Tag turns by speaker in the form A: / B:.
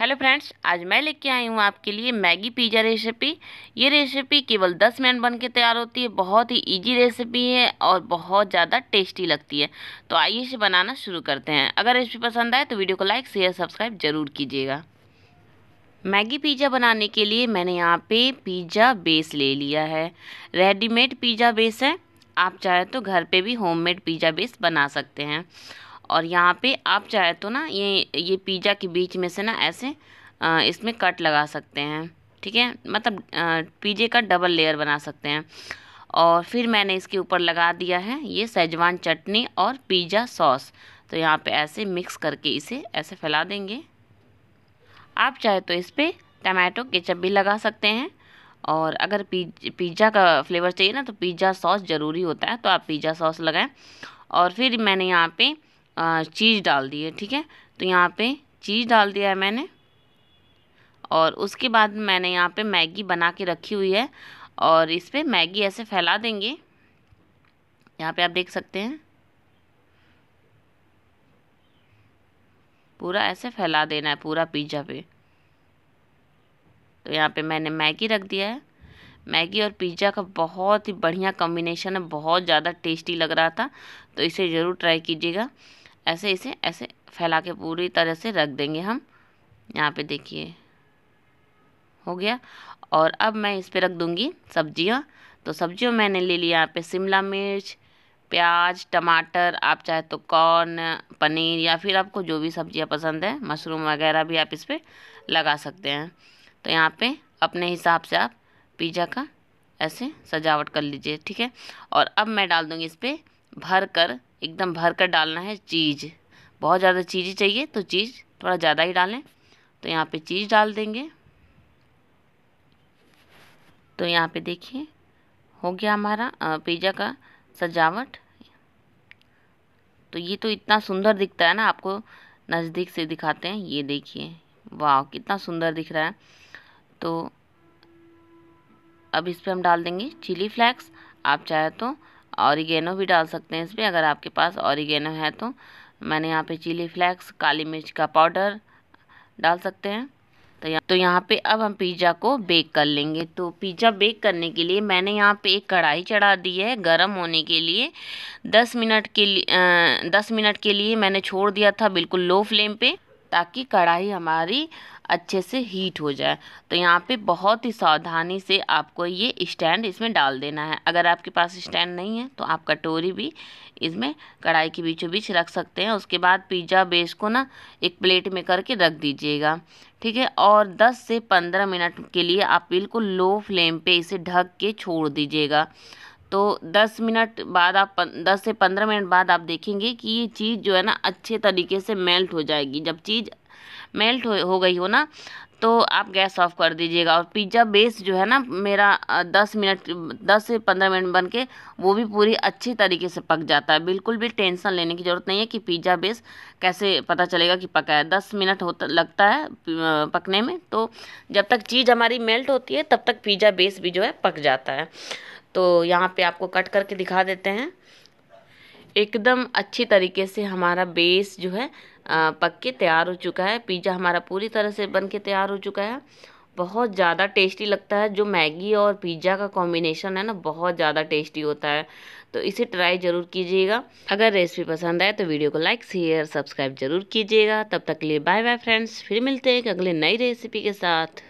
A: hello friends आज मैं लेके आई हूँ आपके लिए मैगी पिज़्ज़ा रेसिपी ये रेसिपी केवल 10 मिनट बन के तैयार होती है बहुत ही इजी रेसिपी है और बहुत ज़्यादा टेस्टी लगती है तो आइए इसे बनाना शुरू करते हैं अगर रेसिपी पसंद आए तो वीडियो को लाइक शेयर सब्सक्राइब ज़रूर कीजिएगा मैगी पिज़्ज़ा बनाने के लिए मैंने यहाँ पे पिज़्ज़ा बेस ले लिया है रेडीमेड पिज़्ज़ा बेस है आप चाहें तो घर पर भी होम पिज़्ज़ा बेस बना सकते हैं और यहाँ पे आप चाहे तो ना ये ये पिज़्ज़ा के बीच में से ना ऐसे इसमें कट लगा सकते हैं ठीक है मतलब पिज़्ज़े का डबल लेयर बना सकते हैं और फिर मैंने इसके ऊपर लगा दिया है ये सेजवान चटनी और पिज़्ज़ा सॉस तो यहाँ पे ऐसे मिक्स करके इसे ऐसे फैला देंगे आप चाहे तो इस पर टमाटो केचप भी लगा सकते हैं और अगर पिज़्ज़ा का फ्लेवर चाहिए ना तो पिज़्ज़ा सॉस ज़रूरी होता है तो आप पिज़्ज़ा सॉस लगाएं और फिर मैंने यहाँ पे चीज़ डाल दी है ठीक है तो यहाँ पे चीज़ डाल दिया है मैंने और उसके बाद मैंने यहाँ पे मैगी बना के रखी हुई है और इस पर मैगी ऐसे फैला देंगे यहाँ पे आप देख सकते हैं पूरा ऐसे फैला देना है पूरा पिज्ज़ा पे तो यहाँ पे मैंने मैगी रख दिया है मैगी और पिज़्ज़ा का बहुत ही बढ़िया कॉम्बिनेशन है बहुत ज़्यादा टेस्टी लग रहा था तो इसे ज़रूर ट्राई कीजिएगा ऐसे इसे ऐसे फैला के पूरी तरह से रख देंगे हम यहाँ पे देखिए हो गया और अब मैं इस पे रख दूँगी सब्जियाँ तो सब्जियों मैंने ले लिया यहाँ पे शिमला मिर्च प्याज टमाटर आप चाहे तो कॉर्न पनीर या फिर आपको जो भी सब्ज़ियाँ पसंद है मशरूम वगैरह भी आप इस पर लगा सकते हैं तो यहाँ पे अपने हिसाब से आप पिज़्ज़ा का ऐसे सजावट कर लीजिए ठीक है और अब मैं डाल दूँगी इस पर भर कर एकदम भर कर डालना है चीज़ बहुत ज़्यादा चीज़ चाहिए तो चीज़ थोड़ा ज़्यादा ही डालें तो यहाँ पे चीज़ डाल देंगे तो यहाँ पे देखिए हो गया हमारा पिज़्ज़ा का सजावट तो ये तो इतना सुंदर दिखता है ना आपको नज़दीक से दिखाते हैं ये देखिए वाह कितना सुंदर दिख रहा है तो अब इस पर हम डाल देंगे चिली फ्लैक्स आप चाहे तो ऑरिगेनो भी डाल सकते हैं इसमें अगर आपके पास ऑरिगेनो है तो मैंने यहाँ पे चिली फ्लैक्स काली मिर्च का पाउडर डाल सकते हैं तो यहाँ तो यहाँ पर अब हम पिज़्ज़ा को बेक कर लेंगे तो पिज़्ज़ा बेक करने के लिए मैंने यहाँ पे एक कढ़ाई चढ़ा दी है गर्म होने के लिए दस मिनट के लिए दस मिनट के लिए मैंने छोड़ दिया था बिल्कुल लो फ्लेम पे ताकि कढ़ाई हमारी अच्छे से हीट हो जाए तो यहाँ पे बहुत ही सावधानी से आपको ये स्टैंड इसमें डाल देना है अगर आपके पास स्टैंड नहीं है तो आप कटोरी भी इसमें कढ़ाई के बीचों बीच रख सकते हैं उसके बाद पिज़्ज़ा बेस को ना एक प्लेट में करके रख दीजिएगा ठीक है और 10 से 15 मिनट के लिए आप बिल्कुल लो फ्लेम पर इसे ढक के छोड़ दीजिएगा तो दस मिनट बाद आप दस से पंद्रह मिनट बाद आप देखेंगे कि ये चीज़ जो है ना अच्छे तरीके से मेल्ट हो जाएगी जब चीज़ मेल्ट हो, हो गई हो ना तो आप गैस ऑफ कर दीजिएगा और पिज़्ज़ा बेस जो है ना मेरा दस मिनट दस से पंद्रह मिनट बन के वो भी पूरी अच्छी तरीके से पक जाता है बिल्कुल भी टेंशन लेने की ज़रूरत नहीं है कि पिज़्ज़ा बेस कैसे पता चलेगा कि पका है दस मिनट होता लगता है पकने में तो जब तक चीज़ हमारी मेल्ट होती है तब तक पिज़्ज़ा बेस भी जो है पक जाता है तो यहाँ पे आपको कट करके दिखा देते हैं एकदम अच्छी तरीके से हमारा बेस जो है पक के तैयार हो चुका है पिज़्ज़ा हमारा पूरी तरह से बन के तैयार हो चुका है बहुत ज़्यादा टेस्टी लगता है जो मैगी और पिज़्ज़ा का कॉम्बिनेशन है ना बहुत ज़्यादा टेस्टी होता है तो इसे ट्राई ज़रूर कीजिएगा अगर रेसिपी पसंद आए तो वीडियो को लाइक शेयर सब्सक्राइब ज़रूर कीजिएगा तब तक के लिए बाय बाय फ्रेंड्स फिर मिलते हैं एक अगले नई रेसिपी के साथ